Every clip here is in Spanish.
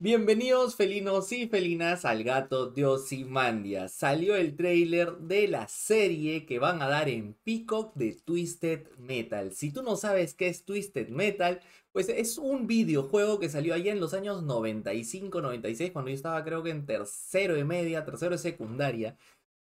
Bienvenidos felinos y felinas al gato Diosimandia. Salió el trailer de la serie que van a dar en Peacock de Twisted Metal. Si tú no sabes qué es Twisted Metal, pues es un videojuego que salió allá en los años 95-96, cuando yo estaba creo que en tercero de media, tercero de secundaria,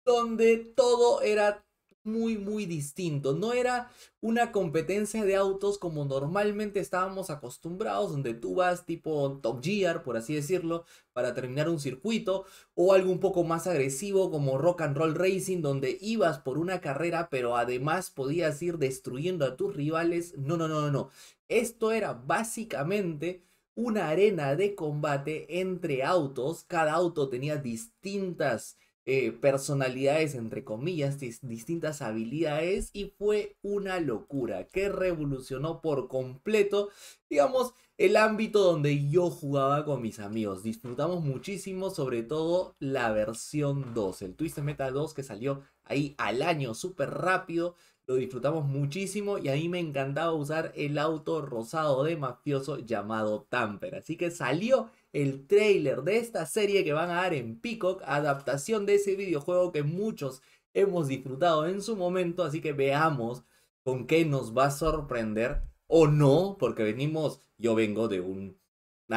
donde todo era muy, muy distinto. No era una competencia de autos como normalmente estábamos acostumbrados, donde tú vas tipo Top Gear, por así decirlo, para terminar un circuito, o algo un poco más agresivo como Rock and Roll Racing, donde ibas por una carrera, pero además podías ir destruyendo a tus rivales. No, no, no, no, no. Esto era básicamente una arena de combate entre autos. Cada auto tenía distintas eh, personalidades, entre comillas, distintas habilidades y fue una locura que revolucionó por completo, digamos, el ámbito donde yo jugaba con mis amigos. Disfrutamos muchísimo, sobre todo la versión 2, el Twisted Metal 2 que salió ahí al año súper rápido. Lo disfrutamos muchísimo y a mí me encantaba usar el auto rosado de mafioso llamado Tamper. Así que salió el trailer de esta serie que van a dar en Peacock, adaptación de ese videojuego que muchos hemos disfrutado en su momento, así que veamos con qué nos va a sorprender o no, porque venimos, yo vengo de una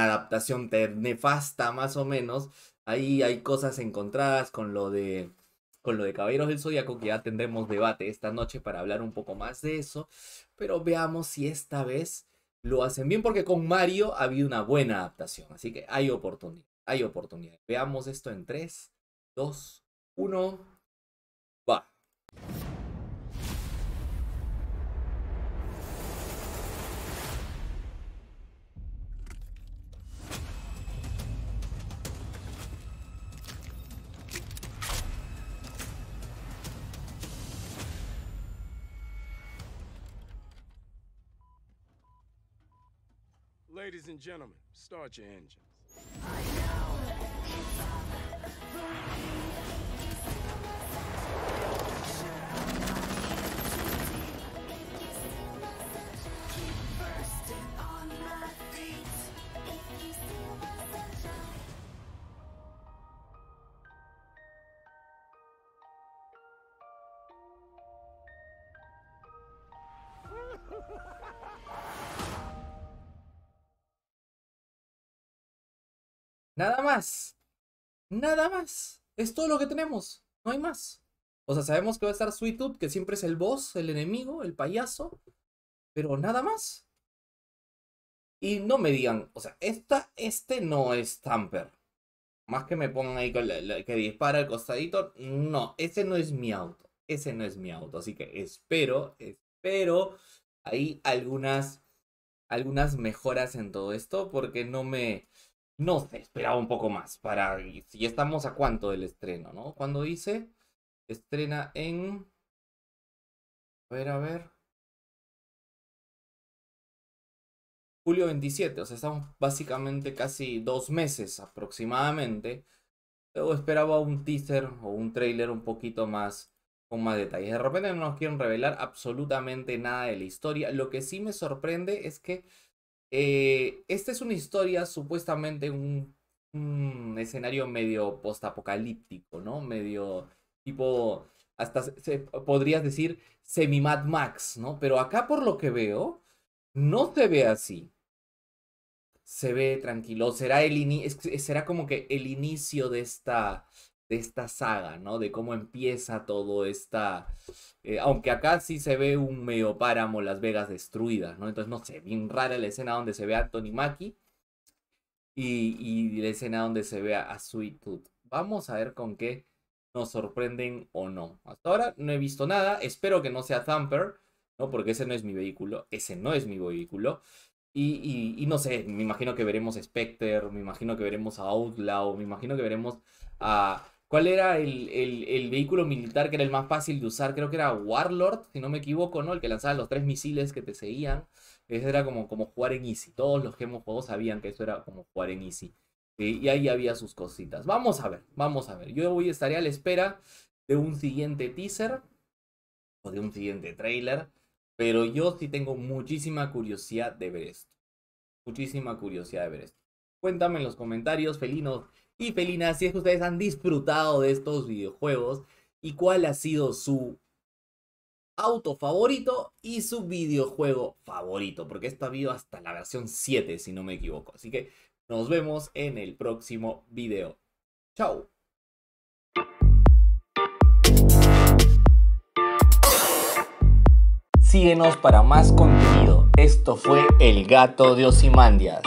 adaptación nefasta más o menos, ahí hay cosas encontradas con lo de con lo de Caballeros del Zodiaco, que ya tendremos debate esta noche para hablar un poco más de eso, pero veamos si esta vez lo hacen bien porque con Mario ha habido una buena adaptación. Así que hay oportunidad, hay oportunidad. Veamos esto en 3, 2, 1. Ladies and gentlemen, start your engines. Nada más. Nada más. Es todo lo que tenemos. No hay más. O sea, sabemos que va a estar Sweet Tooth, que siempre es el boss, el enemigo, el payaso. Pero nada más. Y no me digan, o sea, este no es Tamper. Más que me pongan ahí con que dispara el costadito. No, ese no es mi auto. Ese no es mi auto. Así que espero, espero Hay algunas, algunas mejoras en todo esto. Porque no me, no se esperaba un poco más para si estamos a cuánto del estreno, ¿no? Cuando dice estrena en a ver, a ver. Julio 27, o sea, estamos básicamente casi dos meses aproximadamente. Pero esperaba un teaser o un trailer un poquito más con más detalles. De repente no nos quieren revelar absolutamente nada de la historia. Lo que sí me sorprende es que eh, esta es una historia supuestamente un, escenario medio postapocalíptico, ¿no? Medio tipo, hasta se, podrías decir semi-Mad Max, ¿no? Pero acá por lo que veo, no se ve así. Se ve tranquilo. Será, el será como que el inicio de esta de esta saga, ¿no? De cómo empieza todo esta... Eh, aunque acá sí se ve un medio páramo, Las Vegas destruidas, ¿no? Entonces, no sé, bien rara la escena donde se ve a Tony Mackie y, la escena donde se ve a, a Tooth. Vamos a ver con qué nos sorprenden o no. Hasta ahora no he visto nada, espero que no sea Thumper, ¿no? Porque ese no es mi vehículo, ese no es mi vehículo. Y, no sé, me imagino que veremos Spectre, me imagino que veremos a Outlaw, me imagino que veremos a ¿Cuál era el, vehículo militar que era el más fácil de usar? Creo que era Warlord, si no me equivoco, ¿no? El que lanzaba los tres misiles que te seguían. Ese era como, como jugar en Easy. Todos los que hemos jugado sabían que eso era como jugar en Easy. Y ahí había sus cositas. Vamos a ver, vamos a ver. Yo hoy estaré a la espera de un siguiente teaser o de un siguiente trailer. Pero yo sí tengo muchísima curiosidad de ver esto. Muchísima curiosidad de ver esto. Cuéntame en los comentarios, felinos y felina, si es que ustedes han disfrutado de estos videojuegos y cuál ha sido su auto favorito y su videojuego favorito, porque esto ha habido hasta la versión 7 si no me equivoco. Así que nos vemos en el próximo video. Chao. Síguenos para más contenido. Esto fue El Gato de Osimandias.